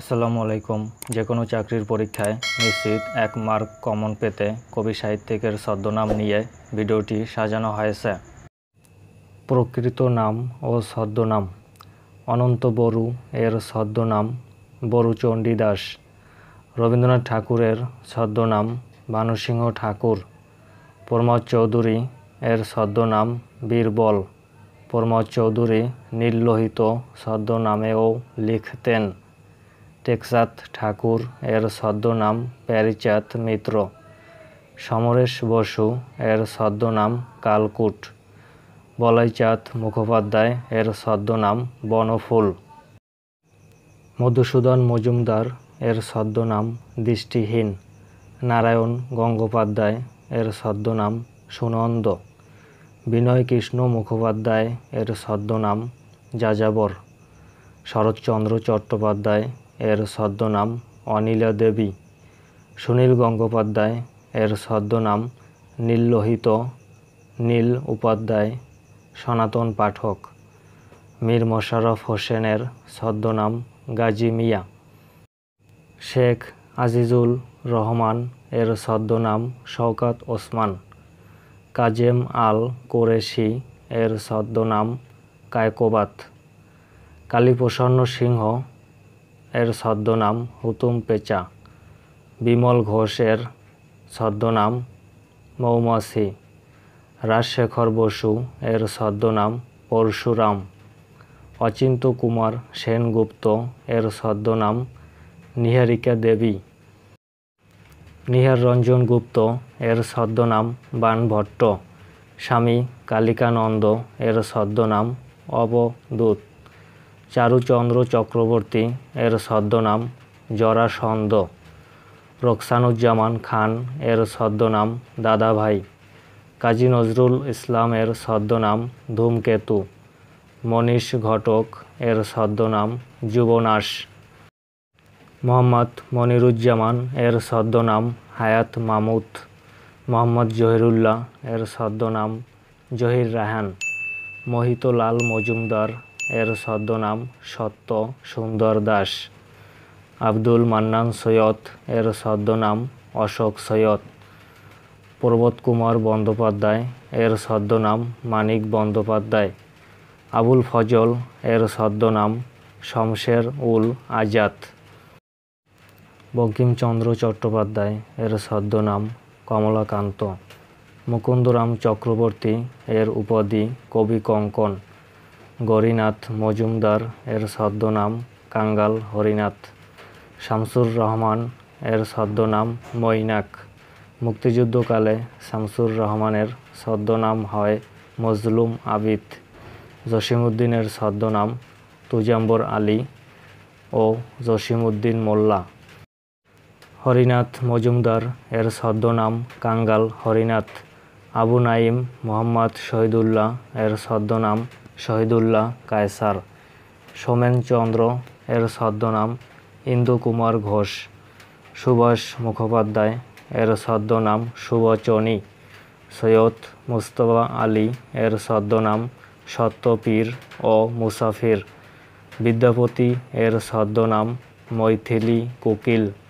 আসসালামু আলাইকুম যে কোনো চাকরির পরীক্ষায় নিশ্চিত এক মার্ক কমন পেতে কবি সাহিত্যিকের ছদ্মনাম নিয়ে ভিডিওটি সাজানো হয়েছে প্রকৃত নাম ও ছদ্মনাম অনন্ত বরু এর ছদ্মনাম বরুচণ্ডী দাস রবীন্দ্রনাথ ঠাকুরের ছদ্মনাম ভানুসিংহ ঠাকুর প্রমোদ চৌধুরী এর ছদ্মনাম বীরবল প্রমোদ চৌধুরী নির্লোহিত ছদ্মনামেও লিখতেন টেকসাত ঠাকুর এর ছদ্মনাম প্যারিচাঁদ মিত্র সমরেশ বসু এর ছদ্মনাম কালকুট বলাইচাঁদ মুখোপাধ্যায় এর ছদ্মনাম বনফুল মধুসূদন মজুমদার এর ছদ্মনাম দৃষ্টিহীন নারায়ণ গঙ্গোপাধ্যায় এর ছদ্মনাম সুনন্দ বিনয়কৃষ্ণ মুখোপাধ্যায় এর ছদ্মনাম যাযাবর শরৎচন্দ্র চট্টোপাধ্যায় এর ছদ্মনাম অনিলা দেবী সুনীল গঙ্গোপাধ্যায় এর ছদ্মনাম নীললোহিত নীল উপাধ্যায় সনাতন পাঠক মীর মোশারফ হোসেনের ছদ্মনাম গাজী মিয়া শেখ আজিজুল রহমান এর ছদ্মনাম শওকাত ওসমান কাজেম আল কোরেশি এর ছদ্মনাম কায়কোবাত কালীপ্রসন্ন সিংহ এর ছদ্মনাম হুতুম পেঁচা বিমল ঘোষের ছদ্মনাম মৌমাছি রাজশেখর বসু এর ছদ্মনাম পরশুরাম অচিন্ত কুমার সেনগুপ্ত এর ছদ্মনাম নিহারিকা দেবী নিহার রঞ্জন গুপ্ত এর ছদ্মনাম বানভট্ট স্বামী কালিকানন্দ এর ছদ্মনাম অবদূত চারুচন্দ্র চক্রবর্তী এর ছদ্মনাম জরাসন্দ রোকসানুজ্জামান খান এর ছদ্মনাম দাদাভাই কাজী নজরুল ইসলাম এর ছদ্মনাম ধূমকেতু মনীষ ঘটক এর ছদ্মনাম যুবনাশ মোহাম্মদ মনিরুজ্জামান এর ছদ্মনাম হায়াত মামুত মোহাম্মদ জহিরুল্লাহ এর ছদ্মনাম জহির রাহান লাল মজুমদার এর ছদ্মনাম সত্য সুন্দর দাস আব্দুল মান্নান সৈয়দ এর ছদ্মনাম অশোক সৈয়দ পর্বত কুমার বন্দ্যোপাধ্যায় এর ছদ্মনাম মানিক বন্দ্যোপাধ্যায় আবুল ফজল এর ছদ্মনাম শমশের উল আজাদ বঙ্কিমচন্দ্র চট্টোপাধ্যায় এর ছদ্মনাম কমলাকান্ত মুকুন্দরাম চক্রবর্তী এর উপাধি কবি কঙ্কন গরিনাথ মজুমদার এর ছদ্মনাম কাঙ্গাল হরিনাথ শামসুর রহমান এর ছদ্মনাম মইনাক মুক্তিযুদ্ধকালে শামসুর রহমানের ছদ্মনাম হয় মজলুম আবিদ জসিমুদ্দিনের ছদ্মনাম তুজাম্বর আলী ও জসিমউদ্দিন মোল্লা হরিনাথ মজুমদার এর ছদ্মনাম কাঙ্গাল হরিনাথ আবু নাইম মোহাম্মদ শহীদুল্লাহ এর ছদ্মনাম শহীদুল্লাহ কায়সার সোমেন চন্দ্র এর ছদ্মনাম ইন্দু কুমার ঘোষ সুভাষ মুখোপাধ্যায় এর ছদ্মনাম শুভচনী সৈয়দ মুস্তফা আলী এর ছদ্মনাম সত্যপীর ও মুসাফির বিদ্যাপতি এর ছদ্মনাম মৈথিলি কোকিল